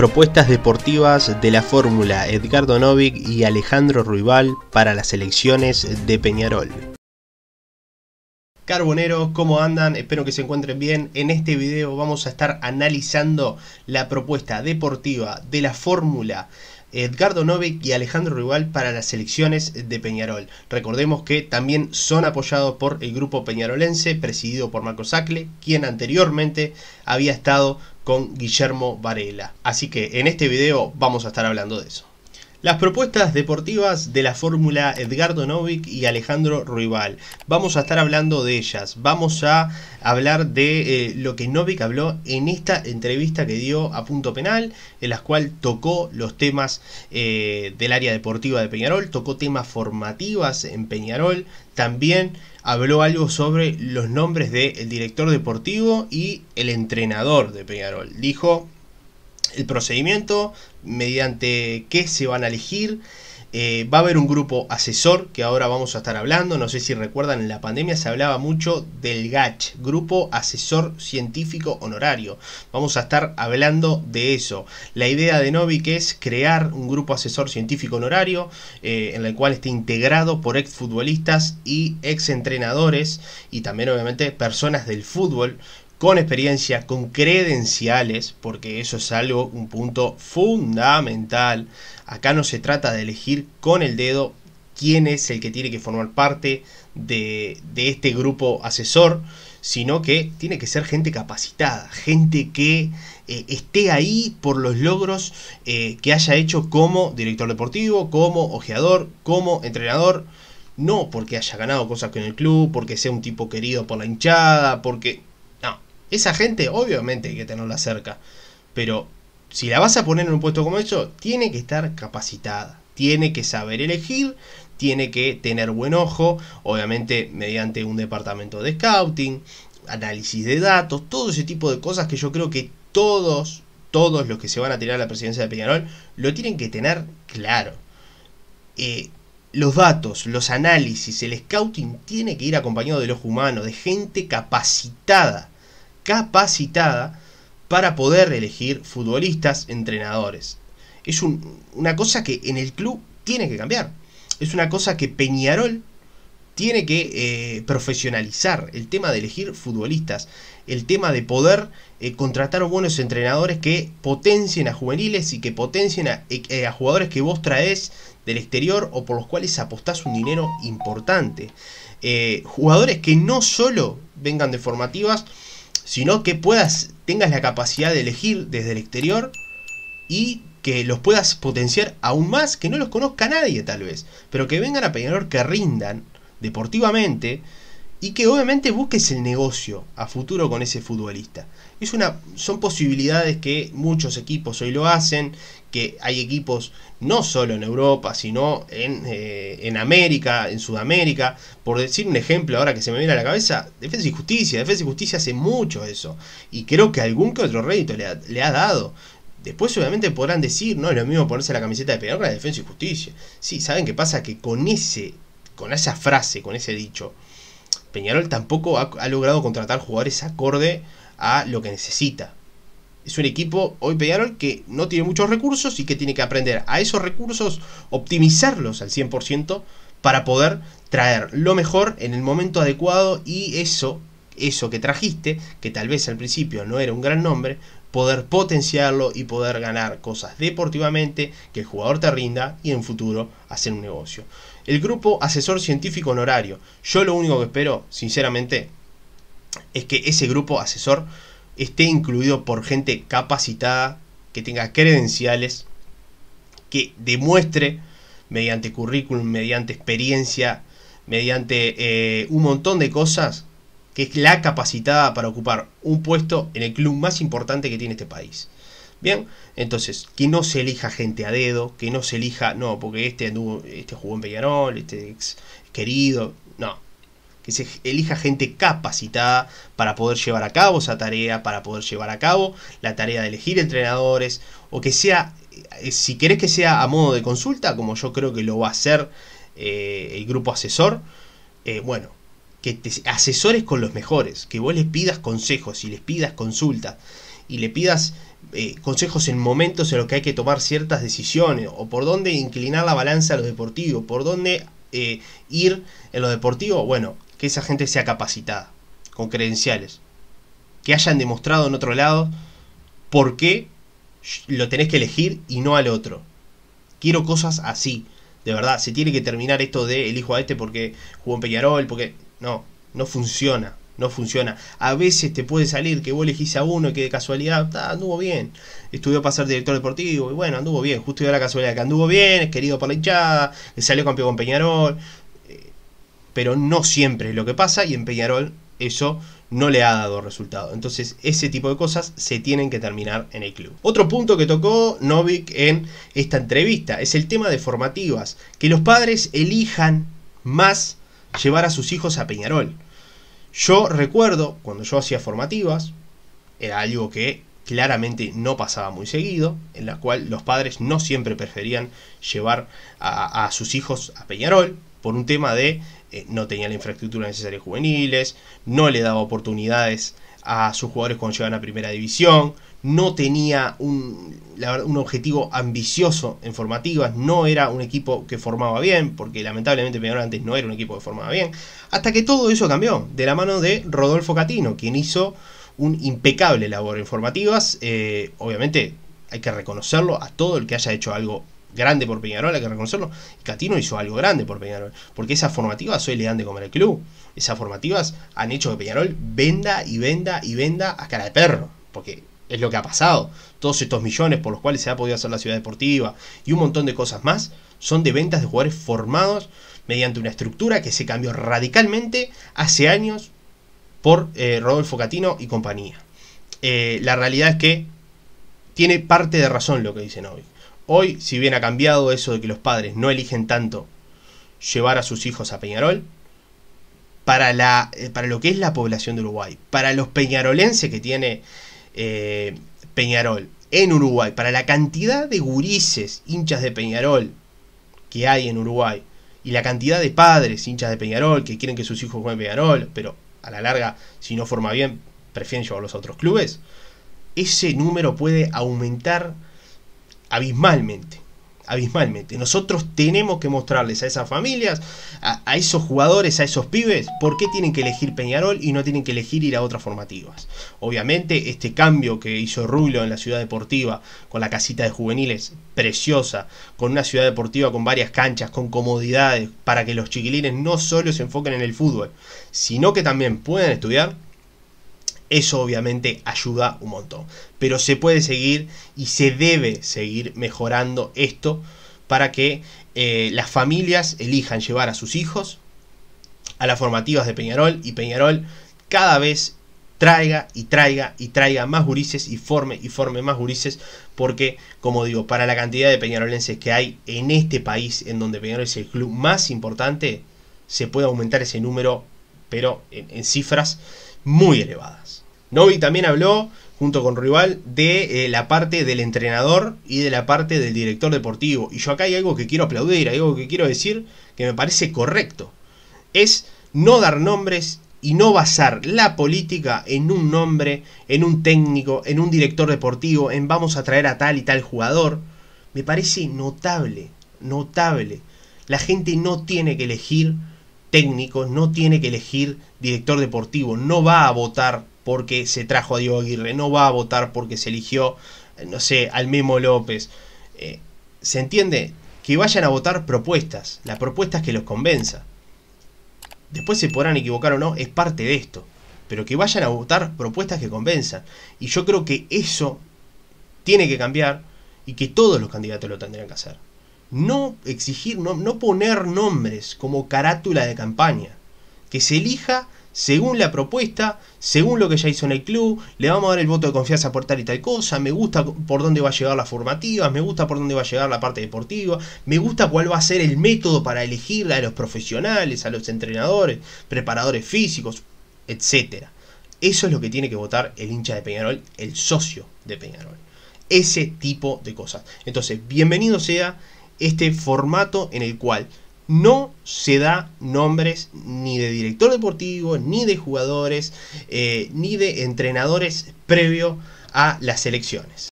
propuestas deportivas de la fórmula Edgardo Novik y Alejandro Ruibal para las elecciones de Peñarol. Carboneros, ¿cómo andan? Espero que se encuentren bien. En este video vamos a estar analizando la propuesta deportiva de la fórmula Edgardo Novik y Alejandro Ruibal para las elecciones de Peñarol. Recordemos que también son apoyados por el grupo peñarolense presidido por Marco Sacle, quien anteriormente había estado Guillermo Varela. Así que en este vídeo vamos a estar hablando de eso. Las propuestas deportivas de la fórmula Edgardo Novik y Alejandro Ruibal. Vamos a estar hablando de ellas. Vamos a hablar de eh, lo que Novik habló en esta entrevista que dio a punto penal, en la cual tocó los temas eh, del área deportiva de Peñarol, tocó temas formativas en Peñarol, también habló algo sobre los nombres del director deportivo y el entrenador de Peñarol. Dijo el procedimiento, mediante qué se van a elegir, eh, va a haber un grupo asesor que ahora vamos a estar hablando. No sé si recuerdan, en la pandemia se hablaba mucho del GACH, Grupo Asesor Científico Honorario. Vamos a estar hablando de eso. La idea de Novik es crear un grupo asesor científico honorario eh, en el cual esté integrado por exfutbolistas y exentrenadores y también obviamente personas del fútbol con experiencia, con credenciales, porque eso es algo, un punto fundamental. Acá no se trata de elegir con el dedo quién es el que tiene que formar parte de, este grupo asesor, sino que tiene que ser gente capacitada, gente que eh, esté ahí por los logros eh, que haya hecho como director deportivo, como ojeador, como entrenador. No porque haya ganado cosas con el club, porque sea un tipo querido por la hinchada, porque esa gente, obviamente, hay que tenerla cerca. Pero si la vas a poner en un puesto como eso, tiene que estar capacitada. Tiene que saber elegir. Tiene que tener buen ojo. Obviamente, mediante un departamento de scouting, análisis de datos, todo ese tipo de cosas que yo creo que todos, todos los que se van a tirar a la presidencia de Peñarol, lo tienen que tener claro. Eh, los datos, los análisis, el scouting tiene que ir acompañado del ojo humano, de gente capacitada capacitada para poder elegir futbolistas, entrenadores. Es una cosa que en el club tiene que cambiar. Es una cosa que Peñarol tiene que eh, profesionalizar. El tema de elegir futbolistas. El tema de poder eh, contratar buenos entrenadores que potencien a juveniles y que potencien a, eh, jugadores que vos traes del exterior o por los cuales apostás un dinero importante. jugadores que no solo vengan de formativas, sino que puedas, tengas la capacidad de elegir desde el exterior y que los puedas potenciar aún más, que no los conozca nadie tal vez, pero que vengan a Peñarol, que rindan deportivamente, y que obviamente busques el negocio a futuro con ese futbolista. Es una, son posibilidades que muchos equipos hoy lo hacen, que hay equipos no solo en Europa, sino eh, en, América, en Sudamérica. Por decir un ejemplo ahora que se me viene a la cabeza, Defensa y Justicia. Defensa y Justicia hace mucho eso. Y creo que algún que otro rédito le ha, dado. Después obviamente podrán decir, no es lo mismo ponerse la camiseta de peor que la Defensa y Justicia. Sí, ¿saben qué pasa? Que con ese, con esa frase, con ese dicho, Peñarol tampoco ha, logrado contratar jugadores acorde a lo que necesita. Es un equipo, hoy Peñarol, que no tiene muchos recursos y que tiene que aprender a esos recursos, optimizarlos al 100% para poder traer lo mejor en el momento adecuado y eso, eso que trajiste, que tal vez al principio no era un gran nombre, poder potenciarlo y poder ganar cosas deportivamente, que el jugador te rinda y en futuro hacer un negocio. El grupo asesor científico honorario, yo lo único que espero, sinceramente, es que ese grupo asesor esté incluido por gente capacitada, que tenga credenciales, que demuestre mediante currículum, mediante experiencia, mediante eh, un montón de cosas que es la capacitada para ocupar un puesto en el club más importante que tiene este país. Bien, entonces, que no se elija gente a dedo, que no se elija, no, porque este, este jugó en Peñarol, este ex querido, no. Que se elija gente capacitada para poder llevar a cabo esa tarea, para poder llevar a cabo la tarea de elegir entrenadores, o que sea, eh, eh, si querés que sea a modo de consulta, como yo creo que lo va a hacer eh, el grupo asesor, bueno, que te asesores con los mejores, que vos les pidas consejos y les pidas consultas y le pidas eh, consejos en momentos en los que hay que tomar ciertas decisiones o por dónde inclinar la balanza a los deportivos. por dónde eh, ir en lo deportivo, bueno, que esa gente sea capacitada, con credenciales, que hayan demostrado en otro lado por qué lo tenés que elegir y no al otro. Quiero cosas así, de verdad, se tiene que terminar esto de elijo a este porque jugó en Peñarol, porque no, no funciona. No funciona. A veces te puede salir que vos elegís a uno y que de casualidad anduvo bien. Estudió para ser director deportivo y bueno, anduvo bien. Justo dio la casualidad que anduvo bien, es querido por la hinchada, le salió campeón con Peñarol. Eh, pero no siempre es lo que pasa y en Peñarol eso no le ha dado resultado. Entonces, ese tipo de cosas se tienen que terminar en el club. Otro punto que tocó Novik en esta entrevista es el tema de formativas. Que los padres elijan más llevar a sus hijos a Peñarol. Yo recuerdo cuando yo hacía formativas, era algo que claramente no pasaba muy seguido, en la cual los padres no siempre preferían llevar a, sus hijos a Peñarol por un tema de eh, no tenía la infraestructura necesaria juveniles, no le daba oportunidades a sus jugadores cuando llegan a primera división, no tenía un, objetivo ambicioso en formativas, no era un equipo que formaba bien, porque lamentablemente Peñarol antes no era un equipo que formaba bien, hasta que todo eso cambió, de la mano de Rodolfo Catino, quien hizo un impecable labor en formativas, eh, obviamente hay que reconocerlo a todo el que haya hecho algo grande por Peñarol, hay que reconocerlo, Catino hizo algo grande por Peñarol, porque esas formativas hoy le dan de comer al club, esas formativas han hecho que Peñarol venda y venda y venda a cara de perro, porque es lo que ha pasado. Todos estos millones por los cuales se ha podido hacer la ciudad deportiva y un montón de cosas más son de ventas de jugadores formados mediante una estructura que se cambió radicalmente hace años por eh, Rodolfo Catino y compañía. Eh, la realidad es que tiene parte de razón lo que dicen hoy. Hoy, si bien ha cambiado eso de que los padres no eligen tanto llevar a sus hijos a Peñarol, para, la, eh, para lo que es la población de Uruguay, para los peñarolenses que tiene eh, Peñarol en Uruguay, para la cantidad de gurises hinchas de Peñarol que hay en Uruguay y la cantidad de padres hinchas de Peñarol que quieren que sus hijos jueguen Peñarol, pero a la larga, si no forma bien, prefieren llevarlos a otros clubes, ese número puede aumentar abismalmente abismalmente. Nosotros tenemos que mostrarles a esas familias, a, esos jugadores, a esos pibes, por qué tienen que elegir Peñarol y no tienen que elegir ir a otras formativas. Obviamente, este cambio que hizo Rulo en la ciudad deportiva, con la casita de juveniles preciosa, con una ciudad deportiva con varias canchas, con comodidades, para que los chiquilines no solo se enfoquen en el fútbol, sino que también puedan estudiar eso obviamente ayuda un montón. Pero se puede seguir y se debe seguir mejorando esto para que eh, las familias elijan llevar a sus hijos a las formativas de Peñarol y Peñarol cada vez traiga y traiga y traiga más gurises y forme y forme más gurises porque como digo para la cantidad de peñarolenses que hay en este país en donde Peñarol es el club más importante se puede aumentar ese número pero en cifras muy elevadas Novi también habló, junto con Rival, de eh, la parte del entrenador y de la parte del director deportivo. Y yo acá hay algo que quiero aplaudir, hay algo que quiero decir que me parece correcto. Es no dar nombres y no basar la política en un nombre, en un técnico, en un director deportivo, en vamos a traer a tal y tal jugador. Me parece notable, notable. La gente no tiene que elegir técnico, no tiene que elegir director deportivo, no va a votar porque se trajo a Diego Aguirre, no va a votar porque se eligió, eh, no sé, al Memo López. Eh, ¿Se entiende? Que vayan a votar propuestas, las propuestas que los convenza. Después se podrán equivocar o no, es parte de esto. Pero que vayan a votar propuestas que convenzan. Y yo creo que eso tiene que cambiar y que todos los candidatos lo tendrían que hacer. No exigir, no poner nombres como carátula de campaña. Que se elija según la propuesta, según lo que ya hizo en el club, le vamos a dar el voto de confianza por tal y tal cosa, me gusta por dónde va a llegar las formativas, me gusta por dónde va a llegar la parte deportiva, me gusta cuál va a ser el método para elegir a los profesionales, a los entrenadores, preparadores físicos, etc. Eso es lo que tiene que votar el hincha de Peñarol, el socio de Peñarol. Ese tipo de cosas. Entonces, bienvenido sea este formato en el cual no se da nombres ni de director deportivo, ni de jugadores, eh, ni de entrenadores previo a las elecciones.